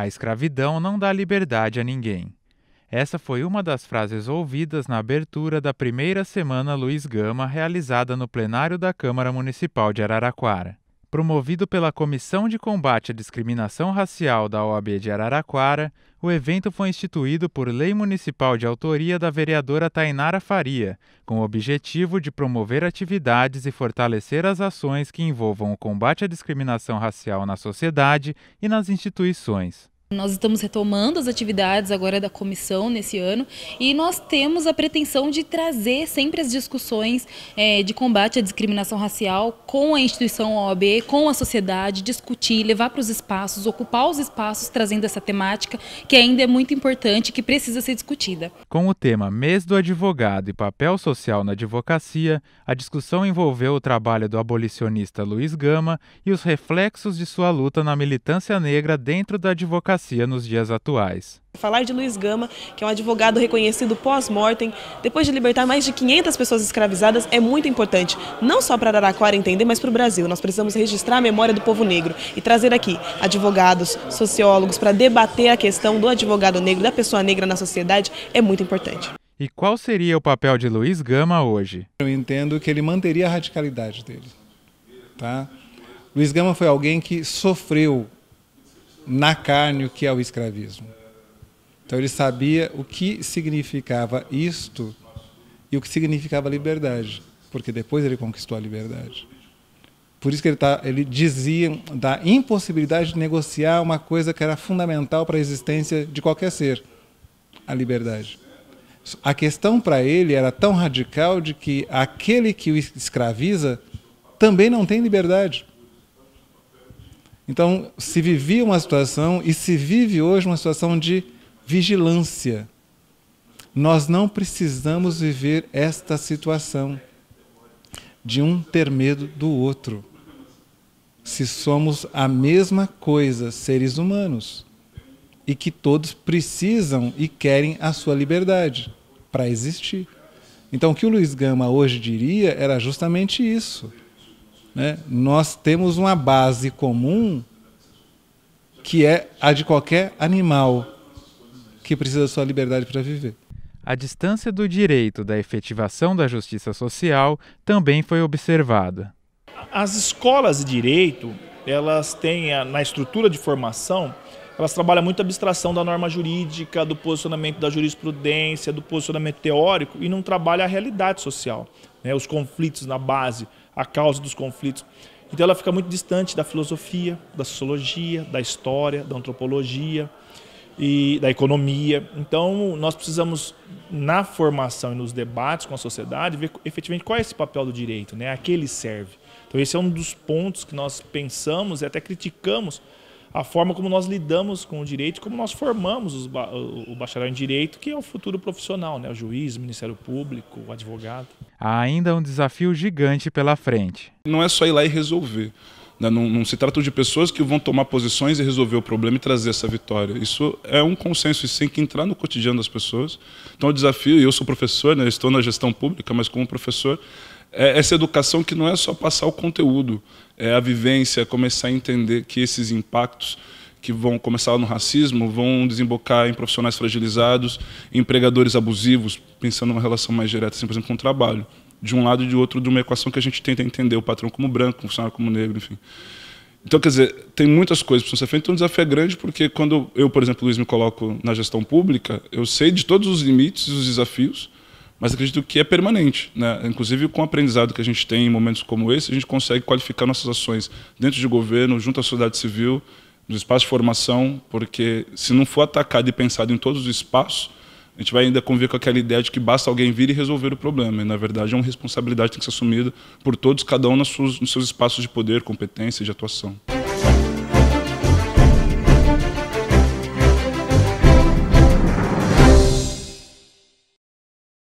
A escravidão não dá liberdade a ninguém. Essa foi uma das frases ouvidas na abertura da primeira semana Luiz Gama realizada no plenário da Câmara Municipal de Araraquara. Promovido pela Comissão de Combate à Discriminação Racial da OAB de Araraquara, o evento foi instituído por lei municipal de autoria da vereadora Tainara Faria, com o objetivo de promover atividades e fortalecer as ações que envolvam o combate à discriminação racial na sociedade e nas instituições. Nós estamos retomando as atividades agora da comissão nesse ano e nós temos a pretensão de trazer sempre as discussões é, de combate à discriminação racial com a instituição OAB, com a sociedade, discutir, levar para os espaços, ocupar os espaços trazendo essa temática que ainda é muito importante e que precisa ser discutida. Com o tema Mês do Advogado e Papel Social na Advocacia, a discussão envolveu o trabalho do abolicionista Luiz Gama e os reflexos de sua luta na militância negra dentro da advocacia advocacia nos dias atuais. Falar de Luiz Gama, que é um advogado reconhecido pós-mortem, depois de libertar mais de 500 pessoas escravizadas, é muito importante, não só para Araraquara entender, mas para o Brasil. Nós precisamos registrar a memória do povo negro e trazer aqui advogados, sociólogos, para debater a questão do advogado negro, da pessoa negra na sociedade, é muito importante. E qual seria o papel de Luiz Gama hoje? Eu entendo que ele manteria a radicalidade dele. Tá? Luiz Gama foi alguém que sofreu na carne o que é o escravismo. Então ele sabia o que significava isto e o que significava liberdade, porque depois ele conquistou a liberdade. Por isso que ele, tá, ele dizia da impossibilidade de negociar uma coisa que era fundamental para a existência de qualquer ser, a liberdade. A questão para ele era tão radical de que aquele que o escraviza também não tem liberdade. Então, se vivia uma situação e se vive hoje uma situação de vigilância. Nós não precisamos viver esta situação de um ter medo do outro. Se somos a mesma coisa, seres humanos, e que todos precisam e querem a sua liberdade para existir. Então, o que o Luiz Gama hoje diria era justamente isso né, nós temos uma base comum que é a de qualquer animal que precisa da sua liberdade para viver. A distância do direito da efetivação da justiça social também foi observada. As escolas de direito, elas têm na estrutura de formação, elas trabalham muito a abstração da norma jurídica, do posicionamento da jurisprudência, do posicionamento teórico e não trabalha a realidade social, né, os conflitos na base, a causa dos conflitos. Então ela fica muito distante da filosofia, da sociologia, da história, da antropologia e da economia. Então nós precisamos na formação e nos debates com a sociedade ver efetivamente qual é esse papel do direito, né? A que ele serve. Então esse é um dos pontos que nós pensamos e até criticamos a forma como nós lidamos com o direito, como nós formamos ba o bacharel em direito, que é o futuro profissional, né? o juiz, o Ministério Público, o advogado. Há ainda um desafio gigante pela frente. Não é só ir lá e resolver. Né? Não, não, se trata de pessoas que vão tomar posições e resolver o problema e trazer essa vitória. Isso é um consenso, e tem que entrar no cotidiano das pessoas. Então, o desafio, e eu sou professor, né, estou na gestão pública, mas como professor, é essa educação que não é só passar o conteúdo, é a vivência, é começar a entender que esses impactos que vão começar no racismo vão desembocar em profissionais fragilizados, em empregadores abusivos, pensando uma relação mais direta, assim, por exemplo, com o trabalho de um lado e de outro de uma equação que a gente tenta entender o patrão como branco, o funcionário como negro, enfim. Então, quer dizer, tem muitas coisas que precisam ser feitas, então o desafio é grande, porque quando eu, por exemplo, Luiz, me coloco na gestão pública, eu sei de todos os limites e os desafios, mas acredito que é permanente. Né? Inclusive, com o aprendizado que a gente tem em momentos como esse, a gente consegue qualificar nossas ações dentro de governo, junto à sociedade civil, nos espaços de formação, porque se não for atacado e pensado em todos os espaços, a gente vai ainda conviver com aquela ideia de que basta alguém vir e resolver o problema. E, na verdade, é uma responsabilidade que tem que ser assumida por todos, cada um nos seus, nos seus espaços de poder, competência e de atuação.